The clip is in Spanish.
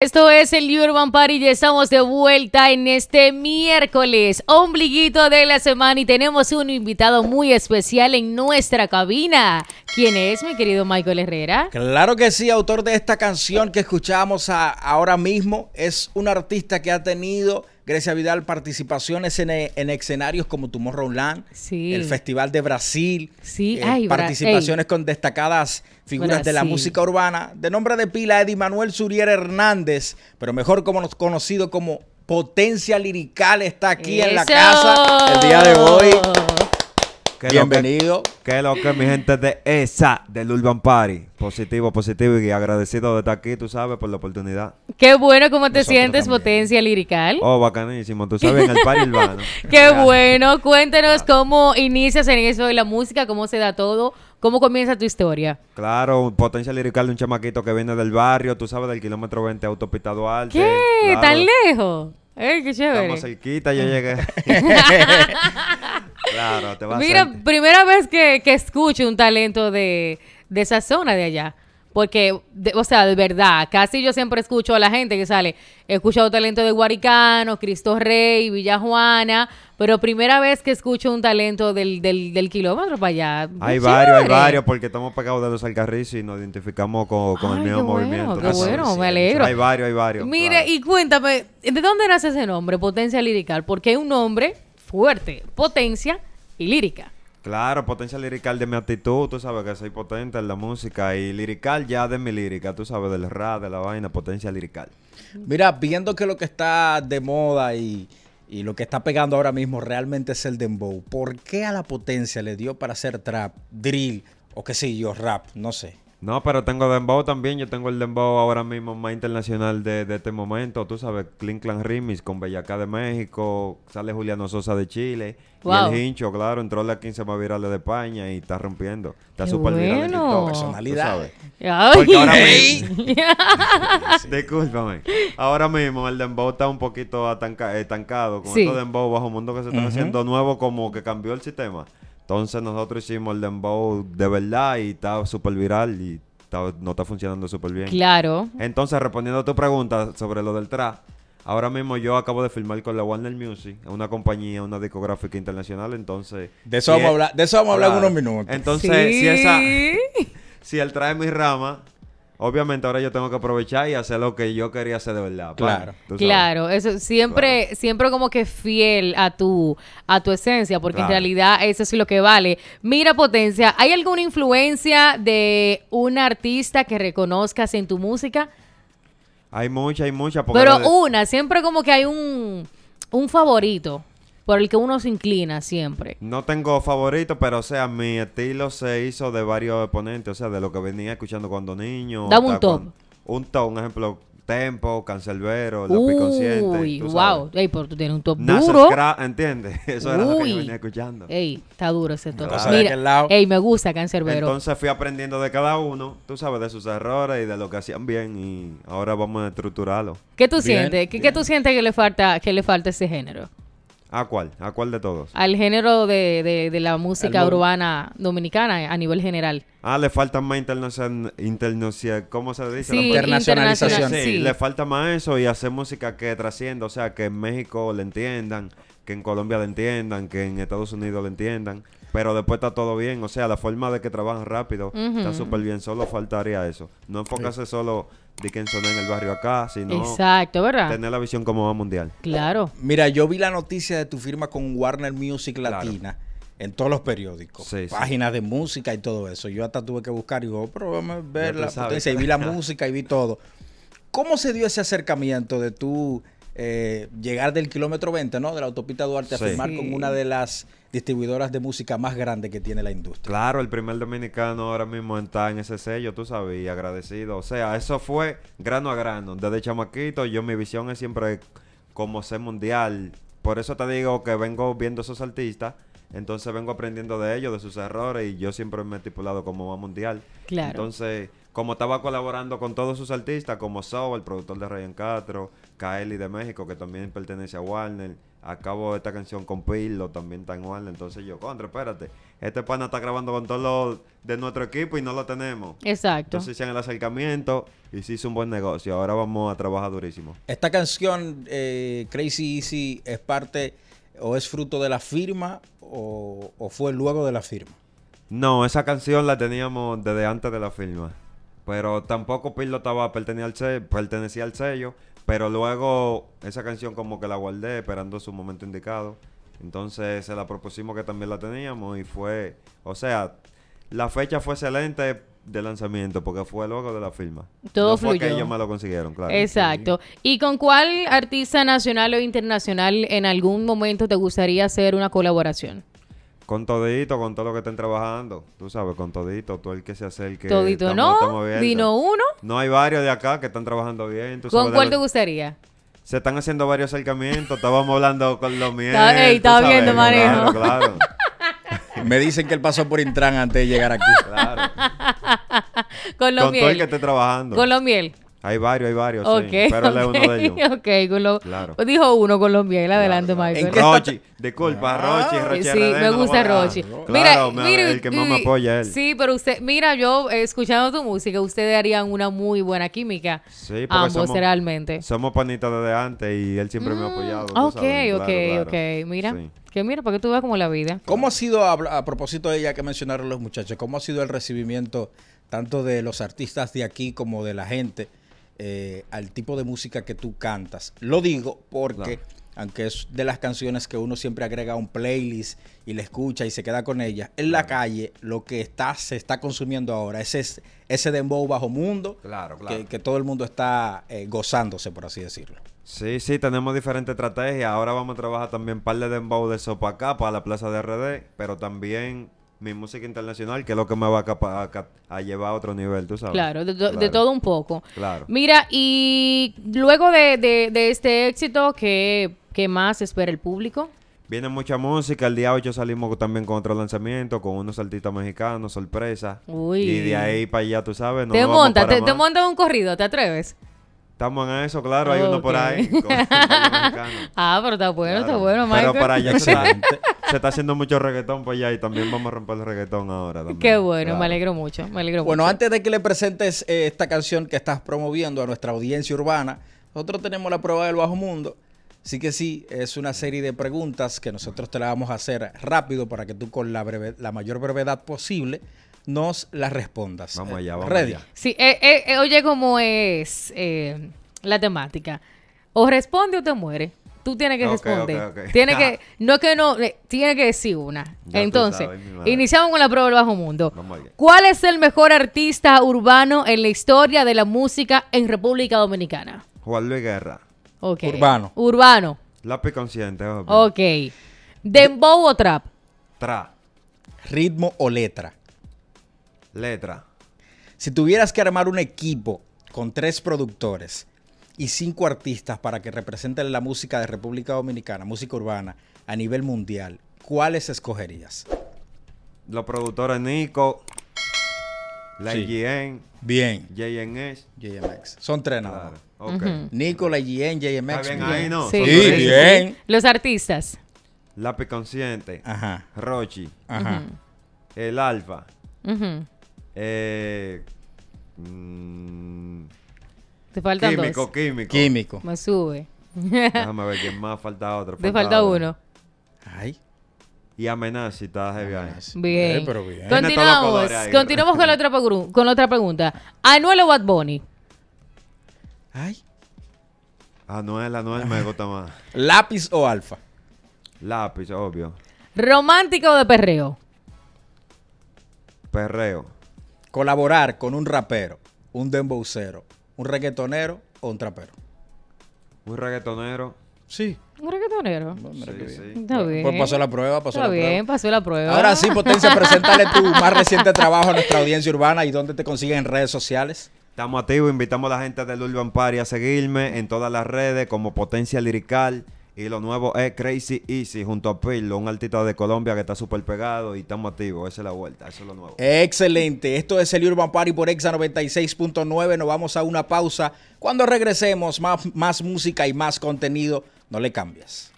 Esto es el Urban Party y estamos de vuelta en este miércoles, ombliguito de la semana y tenemos un invitado muy especial en nuestra cabina. ¿Quién es mi querido Michael Herrera? Claro que sí, autor de esta canción que escuchamos ahora mismo. Es un artista que ha tenido Grecia Vidal, participaciones en, eh, escenarios como Tomorrowland, el Festival de Brasil, eh, participaciones con destacadas figuras de la música urbana, de nombre de pila Eddie Manuel Surier Hernández, pero mejor como, conocido como Potencia Lirical, está aquí en la casa el día de hoy. Bienvenido. Que, lo que mi gente de esa, del Urban Party. Positivo, positivo y agradecido de estar aquí, tú sabes, por la oportunidad. Qué bueno, ¿cómo te sientes, potencia lirical? Oh, bacanísimo, tú sabes, en el party urbano. Qué bueno, cuéntenos cómo inicias en eso de la música, cómo se da todo. ¿Cómo comienza tu historia? Claro, potencia lirical de un chamaquito que viene del barrio, tú sabes, del kilómetro 20 autopista Duarte. ¿Qué? ¿Tan lejos? ¡Ey, qué chévere! Estamos cerquita, yo llegué. Mira, primera vez que, que escucho un talento de, esa zona de allá. Porque, o sea, de verdad, casi yo siempre escucho a la gente que sale, he escuchado talento de Guaricano, Cristo Rey, Villa Juana, pero primera vez que escucho un talento del, del, kilómetro para allá. Hay varios, hay varios, porque estamos pegados de los alcarrices y nos identificamos con, el mismo movimiento. Qué bueno, me alegro. Hay varios, hay varios. Mire, y cuéntame, ¿de dónde nace ese nombre, Potencia Lirical? Porque es un nombre fuerte, potencia y lírica. Claro, potencia lirical de mi actitud, tú sabes que soy potente en la música y lirical ya de mi lírica, tú sabes, del rap, de la vaina, potencia lirical. Mira, viendo que lo que está de moda y, y lo que está pegando ahora mismo realmente es el dembow, ¿por qué a la potencia le dio para hacer trap, drill o qué sé yo, rap? No sé. No, pero tengo Dembow también. Yo tengo el Dembow ahora mismo más internacional de, este momento. Tú sabes, Clean Clan Rimis con Bellacá de México. Sale Juliano Sosa de Chile. Y el Hincho, claro, entró la las 15 más viral de España y está rompiendo. Está súper viral en TikTok. Personalidad. Porque ahora mismo... Discúlpame. Ahora mismo el Dembow está un poquito estancado. Con todo Dembow Bajo Mundo que se está haciendo nuevo, como que cambió el sistema. Entonces nosotros hicimos el dembow de verdad y estaba súper viral y no está funcionando súper bien. Claro. Entonces, respondiendo a tu pregunta sobre lo del trap, ahora mismo yo acabo de filmar con la Warner Music, una compañía, una discográfica internacional, entonces... De eso, vamos, a hablar, de hablar en unos minutos. Entonces, si esa... Si el trae mi rama Obviamente ahora yo tengo que aprovechar y hacer lo que yo quería hacer de verdad. Claro. Claro, eso siempre siempre como que fiel a tu a tu esencia, porque en realidad eso es lo que vale. Mira potencia, ¿hay alguna influencia de un artista que reconozcas en tu música? Hay mucha, hay mucha. Pero una, siempre como que hay un un favorito por el que uno se inclina siempre. No tengo favorito, pero o sea, mi estilo se hizo de varios exponentes, o sea, de lo que venía escuchando cuando niño. Dame un top. un top, un ejemplo, Tempo, Cancelbero, La Consciente. Uy, wow. Ey, pero tú tienes un top duro. ¿entiendes? Eso era lo que yo venía escuchando. Ey, está duro ese top. Mira, ey, me gusta Cancelbero. Entonces fui aprendiendo de cada uno, tú sabes, de sus errores y de lo que hacían bien y ahora vamos a estructurarlo. ¿Qué tú sientes? ¿Qué, tú sientes que le falta que le falta ese género? ¿A cuál? ¿A cuál de todos? Al género de, la música urbana dominicana a nivel general. Ah, le falta más internacional, ¿cómo se dice? internacionalización. Sí, le falta más eso y hacer música que trascienda, o sea, que en México le entiendan, que en Colombia le entiendan, que en Estados Unidos le entiendan, pero después está todo bien, o sea, la forma de que trabajan rápido está súper bien, solo faltaría eso. No enfocarse solo sonó en el barrio acá, sino Exacto, ¿verdad? tener la visión como va mundial. Claro. Mira, yo vi la noticia de tu firma con Warner Music Latina. En todos los periódicos, páginas de música y todo eso. Yo hasta tuve que buscar y digo, oh, pero vamos a ver la potencia. Y vi la música y vi todo. ¿Cómo se dio ese acercamiento de tu eh, llegar del kilómetro 20, ¿no? De la autopista Duarte a firmar con una de las distribuidoras de música más grande que tiene la industria. Claro, el primer dominicano ahora mismo está en ese sello, tú sabías, agradecido. O sea, eso fue grano a grano. Desde chamaquito, yo mi visión es siempre como ser mundial. Por eso te digo que vengo viendo esos artistas entonces vengo aprendiendo de ellos, de sus errores, y yo siempre me he estipulado como va mundial. Claro. Entonces, como estaba colaborando con todos sus artistas, como Sao, el productor de Ryan Castro, Kaeli de México, que también pertenece a Warner, acabo esta canción con Pilo también está en Warner, entonces yo, contra, espérate, este pana está grabando con todos los de nuestro equipo y no lo tenemos. Exacto. Entonces hicieron el acercamiento y se hizo un buen negocio, ahora vamos a trabajar durísimo. Esta canción, eh, Crazy Easy, es parte o es fruto de la firma o, fue luego de la firma. No, esa canción la teníamos desde antes de la firma. Pero tampoco Pilotaba pertenecía pertenecía al sello. Pero luego esa canción como que la guardé esperando su momento indicado. Entonces se la propusimos que también la teníamos y fue, o sea, la fecha fue excelente de lanzamiento, porque fue luego de la firma. Todo fue que ellos me lo consiguieron, claro. Exacto. ¿Y con cuál artista nacional o internacional en algún momento te gustaría hacer una colaboración? Con todito, con todo lo que estén trabajando. Tú sabes, con todito, todo el que se acerque. Todito no, vino uno. No hay varios de acá que están trabajando bien. ¿Con cuál te gustaría? Se están haciendo varios acercamientos. Estábamos hablando con los míos. estaba viendo manejo. Me dicen que él pasó por Intran antes de llegar aquí. Claro con lo miel. Todo el que esté trabajando. Con lo miel. Hay varios, hay varios. Ok, pero él es uno de ellos. Ok, con lo, claro. Pues dijo uno con los miel. Adelante, claro, Michael. En Rochi, disculpa, Rochi, Rochi. Sí, me gusta Rochi. mira, mira, el que más me apoya él. Sí, pero usted, mira, yo eh, escuchando tu música, ustedes harían una muy buena química. Sí, ambos somos, realmente. Somos panitas de antes y él siempre me ha mm, apoyado. Ok, ok, ok. Mira. Que mira, porque tú vas como la vida. ¿Cómo ha sido, a propósito de ella que mencionaron los muchachos, cómo ha sido el recibimiento tanto de los artistas de aquí como de la gente, eh, al tipo de música que tú cantas. Lo digo porque, aunque es de las canciones que uno siempre agrega a un playlist y le escucha y se queda con ella, en la calle lo que está, se está consumiendo ahora es ese, dembow bajo mundo claro, que, todo el mundo está eh, gozándose, por así decirlo. Sí, sí, tenemos diferentes estrategias. Ahora vamos a trabajar también par de dembow de sopa acá para la plaza de RD, pero también mi música internacional, que es lo que me va a, llevar a otro nivel, tú sabes. Claro de, todo un poco. Claro. Mira, y luego de, este éxito, ¿qué, más espera el público? Viene mucha música, el día 8 salimos también con otro lanzamiento, con unos artistas mexicanos, sorpresa. Y de ahí para allá, tú sabes. No te montas, te, te montas un corrido, ¿te atreves? Estamos en eso, claro. Hay uno por ahí. ah, pero está bueno, está bueno, Michael. Pero para allá se, está, se está haciendo mucho reggaetón por allá y también vamos a romper el reggaetón ahora. Qué bueno, me alegro mucho, me alegro Bueno, antes de que le presentes eh, esta canción que estás promoviendo a nuestra audiencia urbana, nosotros tenemos la prueba del bajo mundo. Así que sí, es una serie de preguntas que nosotros te la vamos a hacer rápido para que tú con la, la mayor brevedad posible nos las respondas. Vamos allá, vamos Sí, eh, eh, eh, oye, cómo es la temática. O responde o te muere. Tú tienes que responder. que, no que no, tiene que decir una. Entonces, iniciamos con la prueba del bajo mundo. ¿Cuál es el mejor artista urbano en la historia de la música en República Dominicana? Juan Luis Guerra. Urbano. Urbano. Lápiz consciente. Ok. Dembow o trap. Trap. Ritmo o letra. Letra. Si tuvieras que armar un equipo con tres productores y cinco artistas para que representen la música de República Dominicana, música urbana, a nivel mundial, ¿cuáles escogerías? Los productores Nico, la IGN, Bien. JMX. JMX. Son tres nada Nico, la IGN, JMX. bien ahí, ¿no? Sí, bien. Los artistas. Lápiz Consciente. Ajá. Rochi. Ajá. El Alfa. Ajá. Eh, mm, Te falta químico, dos. químico. Químico. Me sube. Déjame ver quién más falta otro. Te falta uno. Ay. Y amenazas de Bien. Eh, bien. Continuamos. Continuamos con la otra, pregunta. ¿Anuel o Bad Ay. Anuel, Anuel me gusta más. Lápiz o alfa. Lápiz, obvio. ¿Romántico o de perreo? Perreo colaborar con un rapero, un dembowcero, un reggaetonero o un trapero? Un reggaetonero. Sí. Un reggaetonero. sí, Está pues bien. Pues pasó la prueba, pasó Está bien, pasó la prueba. Ahora sí, Potencia, preséntale tu más reciente trabajo a nuestra audiencia urbana y dónde te consiguen en redes sociales. Estamos activos, invitamos a la gente de Urban Party a seguirme en todas las redes como Potencia Lirical. Y lo nuevo es Crazy Easy junto a Pirlo, un artista de Colombia que está súper pegado y estamos activos. Esa es la vuelta, eso es lo nuevo. Excelente. Esto es el Urban Party por Exa 96.9. Nos vamos a una pausa. Cuando regresemos, más, más música y más contenido. No le cambias.